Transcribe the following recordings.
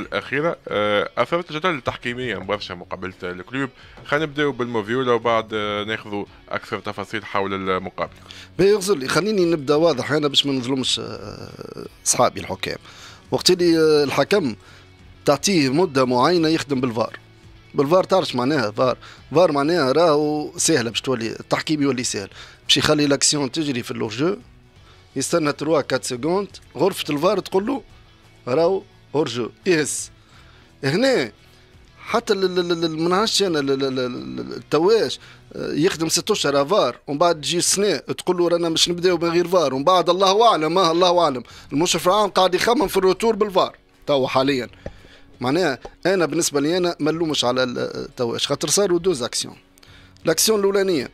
الأخيرة آه، أثرت الجدل التحكيمية برشا مقابلة الكلوب خلينا نبداو بالموفيولا وبعد آه، ناخذوا أكثر تفاصيل حول المقابلة. بيغزل خليني نبدا واضح أنا باش ما نظلمش آه، أصحابي الحكام. وقت اللي الحكم تعطيه مدة معينة يخدم بالفار. بالفار تعرف معناها فار فار معناها راهو سهلة باش تولي التحكيم يولي سهل باش يخلي لاكسيون تجري في اللوجو يستنى 3 4 سكوند غرفة الفار تقول له راهو اورجو يهز هنا حتى ما نعرفش انا التواش آه، يخدم ست اشهر فار ومن بعد تجي سنه تقول له رانا مش نبداو من غير فار ومن بعد الله اعلم ما آه، الله اعلم المشرف العام قاعد يخمم في الروتور بالفار تو حاليا معناها انا بالنسبه لي انا ما نلومش على التواش خاطر صاروا دوز اكسيون الاكسيون الاولانيه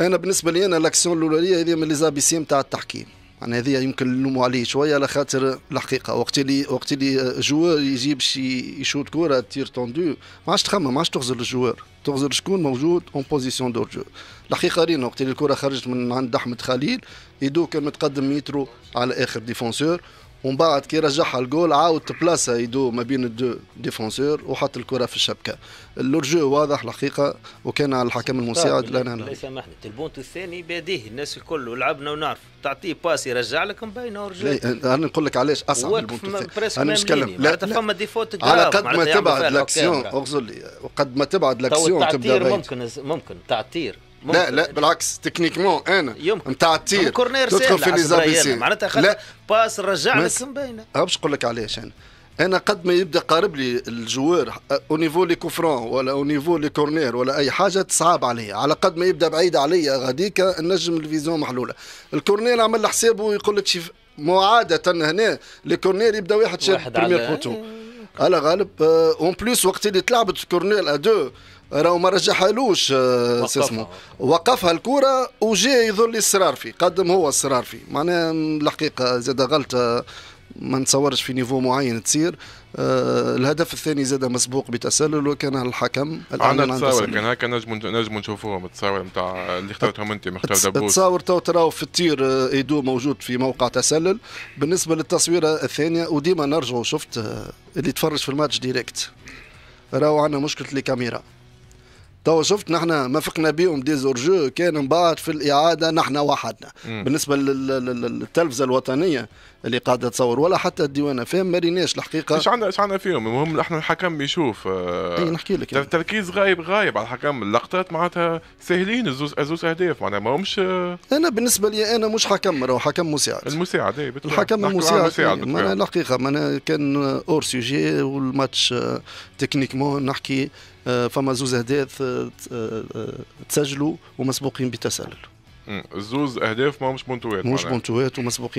انا بالنسبه لي انا الاكسيون الاولانيه هذه من لي نتاع التحكيم يعني هذه يمكن نلوموا عليه شويه على خاطر الحقيقه وقت اللي وقت اللي جوار يجيب شي يشوط كوره تير طوندو ما عادش تخمم ما عادش تخزر الجوار تنظر شكون موجود اون بوزيسيون دور جو الحقيقه رينا وقت اللي الكره خرجت من عند احمد خليل يدو كان متقدم مترو على اخر ديفونسور ومن بعد كي رجعها الجول عاود بلاصه يدو ما بين الدو ديفونسور وحط الكره في الشبكه اللورجو واضح الحقيقه وكان على الحكم المساعد لا لا لا سامحني البونت الثاني باديه الناس الكل لعبنا ونعرف تعطيه باس يرجع لك مبينه ورجع انا نقول لك علاش اصعب البونت الثاني انا مش نتكلم لا, لا فما ديفوت على قد ما تبعد لاكسيون اغزر لي وقد ما تبعد لاكسيون التلفزيون تبدا ممكن ممكن ممكن تعتير ممكن. لا لا بالعكس تكنيكمون انا يمكن نتاع التير تدخل في ليزابيسي معناتها خد باس رجع لك مبينه أه، باش نقول لك علاش انا انا قد ما يبدا قارب لي الجوار او نيفو لي كوفرون ولا او نيفو لي كورنير ولا اي حاجه تصعب عليا على قد ما يبدا بعيد عليا غاديك النجم الفيزيون محلوله الكورنير عمل حسابه ويقول لك شف... معاده هنا لي كورنير يبدا واحد شاد بريمير بوتو على غالب اون آه، بليس وقت اللي تلعبت كورنيل ادو راهو ما رجعهالوش آه، اسمه وقفها الكره وجا يظل في قدم هو في معناها الحقيقه زاد غلطه آه، ما نتصورش في نيفو معين تصير آه الهدف الثاني زاد مسبوق بتسلل وكان الحكم عندنا تصاور كان هكا نجم نجم نشوفوهم التصاور نتاع اللي اخترتهم انت مختار دبوس التصاور تو تراو في التير آه، ايدو موجود في موقع تسلل بالنسبه للتصويره الثانيه وديما نرجعوا شفت آه، اللي تفرج في الماتش ديريكت راهو عندنا مشكله الكاميرا تو شفت نحن ما فقنا بيهم دي زورجو كان من بعد في الاعاده نحن وحدنا مم. بالنسبه للتلفزه الوطنيه اللي قاعده تصور ولا حتى الديوانه فهم ما ريناش الحقيقه ايش عندنا ايش عندنا فيهم المهم احنا الحكم يشوف آه، اي نحكي لك يعني. غايب غايب على الحكم اللقطات معناتها ساهلين زوز ازوز اهداف معناتها ما همش آه، انا بالنسبه لي انا مش حكم راهو حكم مساعد المساعد إيه، اي الحكم المساعد, المساعد معناها الحقيقه معناها كان اور سوجي والماتش آه، تكنيكمون نحكي آه، فما زوز اهداف آه، آه، تسجلوا ومسبوقين بتسلل زوز اهداف ما مش بونتوات مش بونتوات ومسبوقين